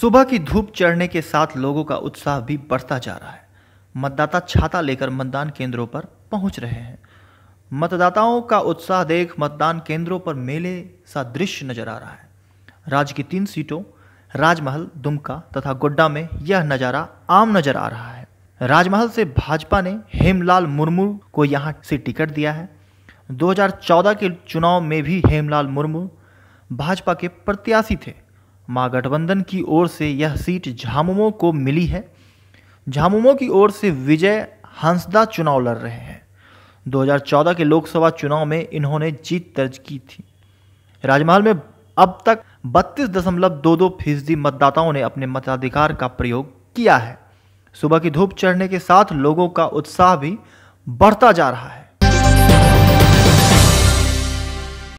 सुबह की धूप चढ़ने के साथ लोगों का उत्साह भी बढ़ता जा रहा है मतदाता छाता लेकर मतदान केंद्रों पर पहुंच रहे हैं मतदाताओं का उत्साह देख मतदान केंद्रों पर मेले सा दृश्य नजर आ रहा है राज्य की तीन सीटों राजमहल दुमका तथा गोड्डा में यह नज़ारा आम नजर आ रहा है राजमहल से भाजपा ने हेमलाल मुर्मू को यहाँ से टिकट दिया है 2014 के चुनाव में भी हेमलाल मुर्मू भाजपा के प्रत्याशी थे महागठबंधन की ओर से यह सीट झामुमो को मिली है झामुमो की ओर से विजय हंसदा चुनाव लड़ रहे हैं 2014 के लोकसभा चुनाव में इन्होंने जीत दर्ज की थी राजमहल में अब तक बत्तीस दशमलव दो दो फीसदी मतदाताओं ने अपने मताधिकार का प्रयोग किया है सुबह की धूप चढ़ने के साथ लोगों का उत्साह भी बढ़ता जा रहा है